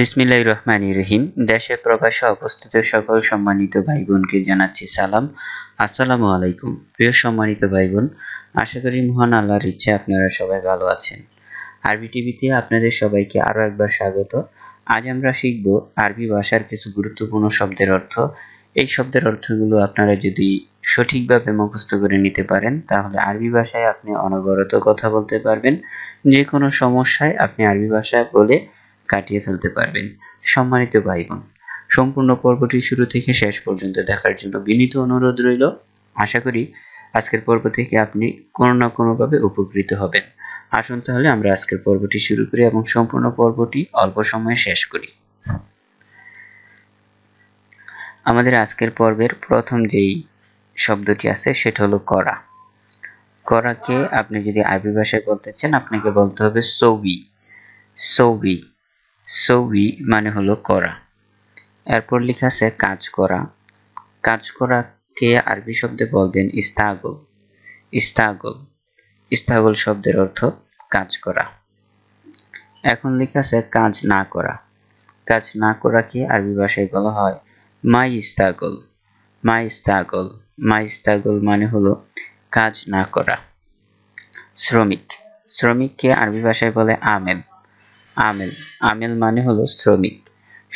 বিসমিল্লাহ রহমান রহিম দেশে প্রবাসে অবস্থিত সকল সম্মানিত ভাই বোনকে জানাচ্ছি সালাম আসসালামু আলাইকুম প্রিয় সম্মানিত ভাই বোন আশা করি মহান আল্লাহর ইচ্ছে আপনারা সবাই ভালো আছেন আরবি টিভিতে আপনাদের সবাইকে আরও একবার স্বাগত আজ আমরা শিখব আরবি ভাষার কিছু গুরুত্বপূর্ণ শব্দের অর্থ এই শব্দের অর্থগুলো আপনারা যদি সঠিকভাবে মুখস্থ করে নিতে পারেন তাহলে আরবি ভাষায় আপনি অনবরত কথা বলতে পারবেন যে কোনো সমস্যায় আপনি আরবি ভাষায় বলে কাটিয়ে ফেলতে পারবেন সম্মানিত ভাই বোন সম্পূর্ণ পর্বটি শুরু থেকে শেষ পর্যন্ত দেখার জন্য বিনীত অনুরোধ রইল আশা করি আজকের পর্ব থেকে আপনি কোনো না কোনোভাবে উপকৃত হবেন আসুন তাহলে আমরা আজকের পর্বটি শুরু করি এবং সম্পূর্ণ পর্বটি অল্প সময়ে শেষ করি আমাদের আজকের পর্বের প্রথম যেই শব্দটি আছে সেটা হলো করা করাকে আপনি যদি আরবি ভাষায় বলতে চান আপনাকে বলতে হবে সৌবি সৌবি সৌই মানে হলো করা এরপর লেখা আছে কাজ করা কাজ করাকে আরবি শব্দে বলবেন ইস্তাগল ইস্তাগল ইস্তাগল শব্দের অর্থ কাজ করা এখন লেখা আছে কাজ না করা কাজ না করাকে আরবি ভাষায় বলা হয় মাই ইস্তাগল মাই ইস্তাগল মাই ইস্তাগল মানে হলো কাজ না করা শ্রমিক শ্রমিককে আরবি ভাষায় বলে আমেল আমেল আমেল মানে হলো শ্রমিক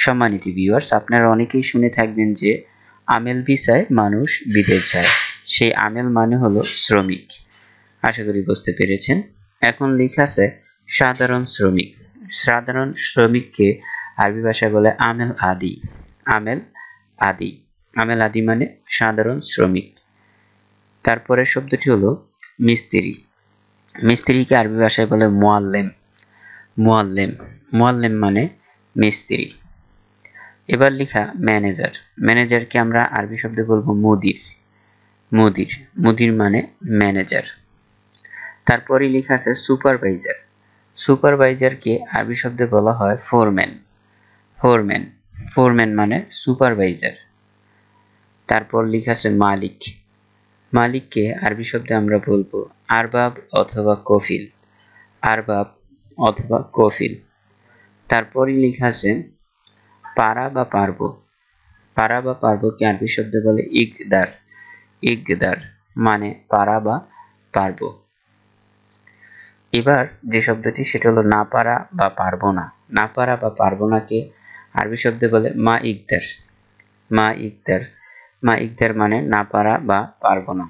সম্মানিত ভিউয়ার্স আপনারা অনেকেই শুনে থাকবেন যে আমেল ভিসায় মানুষ বিদেশ যায় সেই আমেল মানে হলো শ্রমিক আশা করি বুঝতে পেরেছেন এখন লেখা আছে সাধারণ শ্রমিক সাধারণ শ্রমিককে আরবি ভাষায় বলে আমেল আদি আমেল আদি আমেল আদি মানে সাধারণ শ্রমিক তারপরের শব্দটি হলো মিস্ত্রি মিস্ত্রিকে আরবি ভাষায় বলে মোয়াল্লেম মোয়াল্লেম মোয়াল্লেম মানে মিস্ত্রি এবার লেখা ম্যানেজার ম্যানেজারকে আমরা আরবি শব্দে বলবো মুদির মুদির মুদির মানে ম্যানেজার তারপরে লেখা আছে সুপারভাইজার সুপারভাইজারকে আরবি শব্দে বলা হয় ফোরম্যান ফোরম্যান ফোরম্যান মানে সুপারভাইজার তারপর লেখা আছে মালিক মালিককে আরবি শব্দে আমরা বলবো আরবাব অথবা কফিল আরবাব অথবা কফিল তারপরে লেখা আছে পারা বা পারব পারা বা পারবকে আরবি শব্দ বলে ইকদার ইকদার মানে পারা বা পারব এবার যে শব্দটি সেটা হলো না পারা বা পারবো না না পারা বা পারবো নাকে আরবি শব্দে বলে মা ইকদার মা ইকদার মা ইকদার মানে না পারা বা পারবো না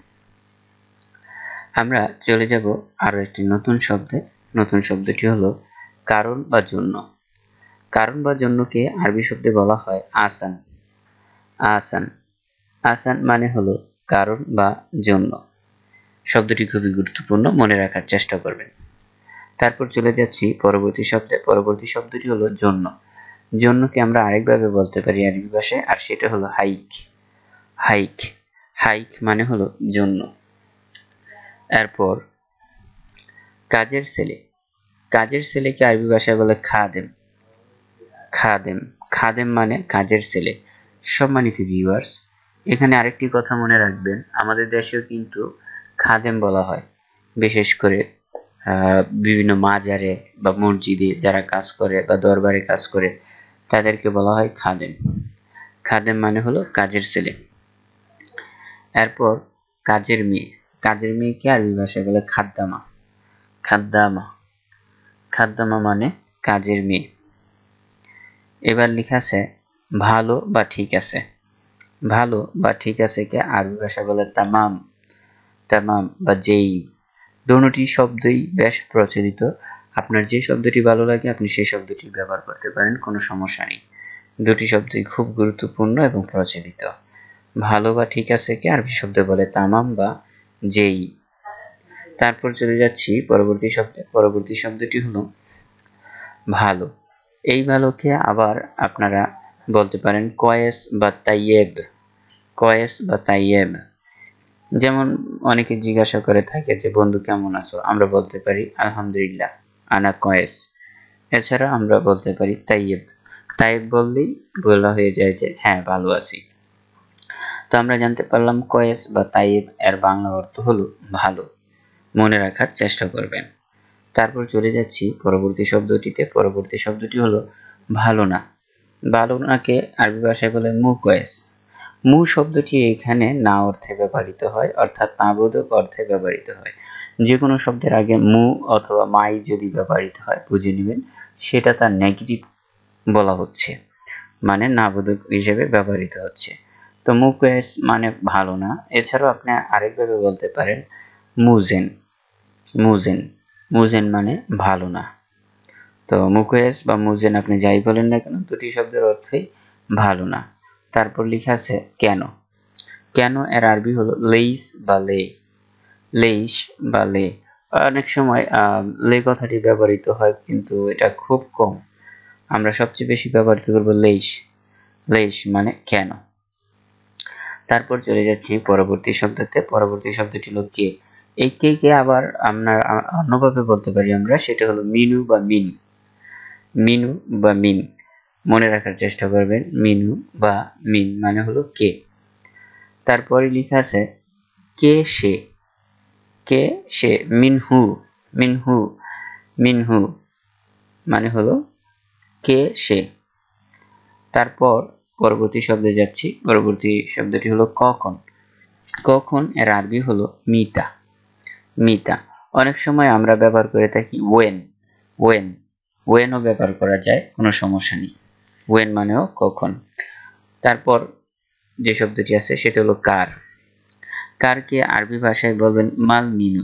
আমরা চলে যাব আরও একটি নতুন শব্দে নতুন শব্দটি হলো কারণ বা জন্য কারণ বা জন্যকে আরবি শব্দে বলা হয় আসান আসান আসান মানে হলো কারণ বা জন্য শব্দটি খুবই গুরুত্বপূর্ণ মনে রাখার চেষ্টা করবেন তারপর চলে যাচ্ছি পরবর্তী শব্দে পরবর্তী শব্দটি হলো জন্য জন্যকে আমরা আরেকভাবে বলতে পারি আরবি ভাষায় আর সেটা হলো হাইক হাইক হাইক মানে হলো জন্য এরপর কাজের ছেলে কাজের ছেলেকে আরবি ভাষায় বলে খাদেম খাদেম খাদেম মানে কাজের ছেলে সম্মানিত ভিউয়ার্স এখানে আরেকটি কথা মনে রাখবেন আমাদের দেশেও কিন্তু খাদেম বলা হয় বিশেষ করে বিভিন্ন মাজারে বা মসজিদে যারা কাজ করে বা দরবারে কাজ করে তাদেরকে বলা হয় খাদেম খাদেম মানে হলো কাজের ছেলে এরপর কাজের মেয়ে কাজের মেয়েকে আরবি ভাষায় বলে খাদ্দামা খাদ্দামা খাদ্দামা মানে কাজের মেয়ে এবার লেখা আছে ভালো বা ঠিক আছে ভালো বা ঠিক আছে কে আরবি ভাষা বলে তামাম তামাম বা যেই দোনোটি শব্দই বেশ প্রচলিত আপনার যে শব্দটি ভালো লাগে আপনি সেই শব্দটি ব্যবহার করতে পারেন কোনো সমস্যা নেই দুটি শব্দই খুব গুরুত্বপূর্ণ এবং প্রচলিত ভালো বা ঠিক আছে কে আরবি শব্দ বলে তামাম বা যেই তারপর চলে যাচ্ছি পরবর্তী শব্দে পরবর্তী শব্দটি হলো ভালো এই ভালোকে আবার আপনারা বলতে পারেন কয়েস বা তাইয়েব কয়েস বা তাইয়েব যেমন অনেকে জিজ্ঞাসা করে থাকে যে বন্ধু কেমন আছো আমরা বলতে পারি আলহামদুলিল্লাহ আনা কয়েস এছাড়া আমরা বলতে পারি তাইয়েব তাইয়েব বললেই বলা হয়ে যায় যে হ্যাঁ ভালো আছি তো আমরা জানতে পারলাম কয়েস বা তাইয়েব এর বাংলা অর্থ হলো ভালো মনে রাখার চেষ্টা করবেন তারপর চলে যাচ্ছি পরবর্তী শব্দটিতে পরবর্তী শব্দটি হলো ভালো না ভালো নাকে আরবি ভাষায় বলে মুকয়েস মু শব্দটি এখানে না অর্থে ব্যবহৃত হয় অর্থাৎ নাবোধক অর্থে ব্যবহৃত হয় যে কোনো শব্দের আগে মু অথবা মাই যদি ব্যবহৃত হয় বুঝে নেবেন সেটা তার নেগেটিভ বলা হচ্ছে মানে নাবোধক হিসেবে ব্যবহৃত হচ্ছে তো মুকয়েস মানে ভালো না এছাড়াও আপনি আরেকভাবে বলতে পারেন মুজেন মুজেন মুজেন মানে ভালো না তো মুকেশ বা মুজেন আপনি যাই বলেন না কেন দুটি শব্দের অর্থই ভালো না তারপর লেখা আছে কেন কেন এর আরবি হলো লেইস বা লে লেইস বা লে অনেক সময় লে কথাটি ব্যবহৃত হয় কিন্তু এটা খুব কম আমরা সবচেয়ে বেশি ব্যবহৃত করব লেইস লেইস মানে কেন তারপর চলে যাচ্ছি পরবর্তী শব্দতে পরবর্তী শব্দটি হলো কে এই কে কে আবার আপনার অন্যভাবে বলতে পারি আমরা সেটা হলো মিনু বা মিন মিনু বা মিন মনে রাখার চেষ্টা করবেন মিনু বা মিন মানে হলো কে তারপরে লেখা আছে কে সে কে সে মিনহু মিনহু মিনহু মানে হলো কে সে তারপর পরবর্তী শব্দে যাচ্ছি পরবর্তী শব্দটি হলো কখন কখন এর আরবি হলো মিতা মিতা অনেক সময় আমরা ব্যবহার করে থাকি ওয়েন ওয়েন ওয়েনও ব্যবহার করা যায় কোনো সমস্যা নেই ওয়েন মানেও কখন তারপর যে শব্দটি আছে সেটা হলো কার কারকে আরবি ভাষায় বলবেন মাল মিনু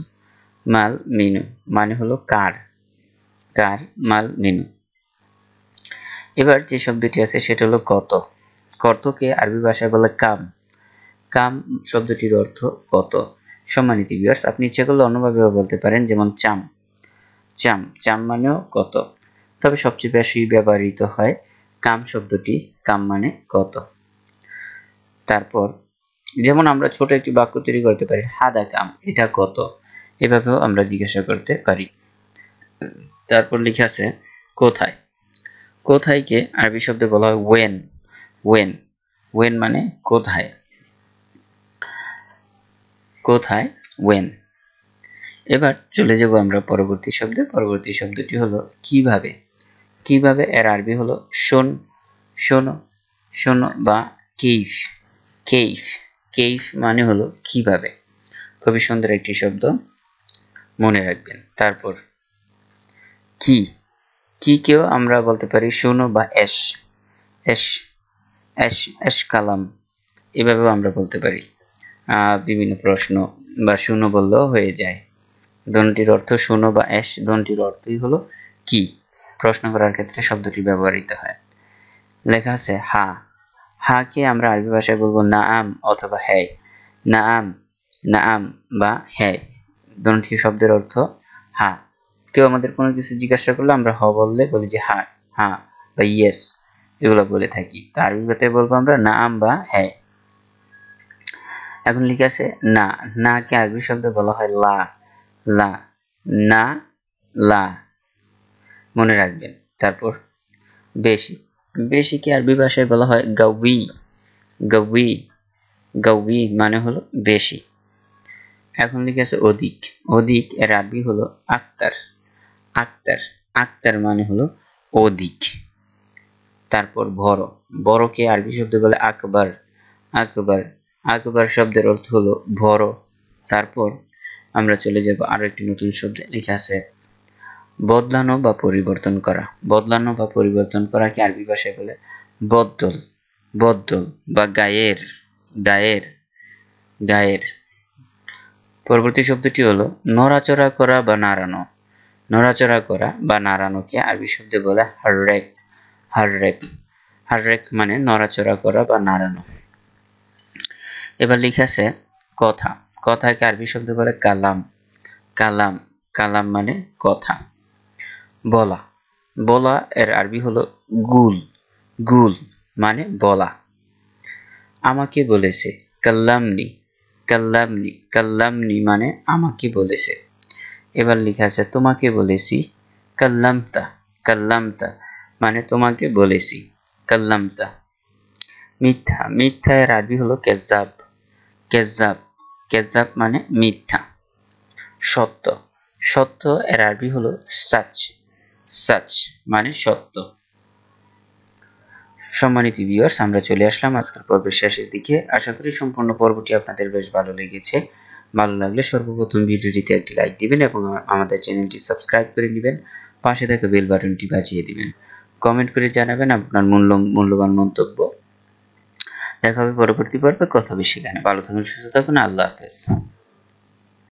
মাল মিনু মানে হলো কার কার মাল মিনু এবার যে শব্দটি আছে সেটা হলো কত কতকে আরবি ভাষায় বলে কাম কাম শব্দটির অর্থ কত সম্মানিত ভিউয়ার্স আপনি ইচ্ছে করলে অন্যভাবেও বলতে পারেন যেমন চাম চাম চাম মানেও কত তবে সবচেয়ে বেশি ব্যবহৃত হয় কাম শব্দটি কাম মানে কত তারপর যেমন আমরা ছোট একটি বাক্য তৈরি করতে পারি হাদা কাম এটা কত এভাবেও আমরা জিজ্ঞাসা করতে পারি তারপর লিখে আছে কোথায় কোথায়কে আরবি শব্দে বলা হয় ওয়েন ওয়েন ওয়েন মানে কোথায় কোথায় ওয়েন এবার চলে যাব আমরা পরবর্তী শব্দে পরবর্তী শব্দটি হলো কিভাবে কিভাবে এর আরবি হলো শোন শোনো শোনো বা কেইফ কেইফ কেইফ মানে হলো কিভাবে খুবই সুন্দর একটি শব্দ মনে রাখবেন তারপর কি কি কেউ আমরা বলতে পারি শোনো বা এস এস এস এস কালাম এভাবেও আমরা বলতে পারি বিভিন্ন প্রশ্ন বা শূন্য বললেও হয়ে যায় ধ্বনিটির অর্থ শূন্য বা অ্যাশ ধ্বনিটির অর্থই হলো কি প্রশ্ন করার ক্ষেত্রে শব্দটি ব্যবহৃত হয় লেখা আছে হা হা কে আমরা আরবি ভাষায় বলবো না আম অথবা হ্যায় না আম না আম বা হ্যায় দনটি শব্দের অর্থ হা কেউ আমাদের কোনো কিছু জিজ্ঞাসা করলে আমরা হ বললে বলি যে হা হা বা ইয়েস এগুলো বলে থাকি তা আরবিতে বলবো আমরা না আম বা হ্যায় এখন লিখে আছে না না কে আরবি শব্দে বলা হয় লা লা না লা মনে রাখবেন তারপর বেশি বেশিকে আরবি ভাষায় বলা হয় গাউবি গাউবি গাউবি মানে হলো বেশি এখন লিখে আছে অধিক অধিক এর আরবি হলো আক্তার আক্তার আক্তার মানে হলো অধিক তারপর বড় বড়কে আরবি শব্দ বলে আকবর আকবর আকবার শব্দের অর্থ হলো বড় তারপর আমরা চলে যাব আরো একটি নতুন শব্দে লেখা আছে বদলানো বা পরিবর্তন করা বদলানো বা পরিবর্তন করাকে আরবি ভাষায় বলে বদল বদল বা গায়ের গায়ের গায়ের পরবর্তী শব্দটি হলো নড়াচড়া করা বা নাড়ানো নড়াচড়া করা বা নাড়ানোকে আরবি শব্দে বলে হাররেক হাররেক হাররেক মানে নড়াচড়া করা বা নাড়ানো এবার আছে কথা কথাকে আরবি শব্দ বলে কালাম কালাম কালাম মানে কথা বলা বলা এর আরবি হলো গুল গুল মানে বলা আমাকে বলেছে কাল্লামনি কাল্লামনি কাল্লামনি মানে আমাকে বলেছে এবার লিখা আছে তোমাকে বলেছি কাল্লামতা কাল্লামতা মানে তোমাকে বলেছি কাল্লামতা মিথ্যা মিথ্যা এর আরবি হলো কেজাব কেজাব কেজাব মানে মিথ্যা সত্য সত্য এর আরবি হলো সাচ সাচ মানে সত্য সম্মানিত ভিউয়ার্স আমরা চলে আসলাম আজকের পর্বের শেষের দিকে আশা করি সম্পূর্ণ পর্বটি আপনাদের বেশ ভালো লেগেছে ভালো লাগলে সর্বপ্রথম ভিডিওটিতে একটি লাইক দিবেন এবং আমাদের চ্যানেলটি সাবস্ক্রাইব করে নেবেন পাশে থাকা বেল বাটনটি বাজিয়ে দিবেন কমেন্ট করে জানাবেন আপনার মূল্য মূল্যবান মন্তব্য দেখা হবে পরবর্তী পর্বে কথা বেশি গানে ভালো থাকুন সুস্থ থাকুন আল্লাহ হাফেজ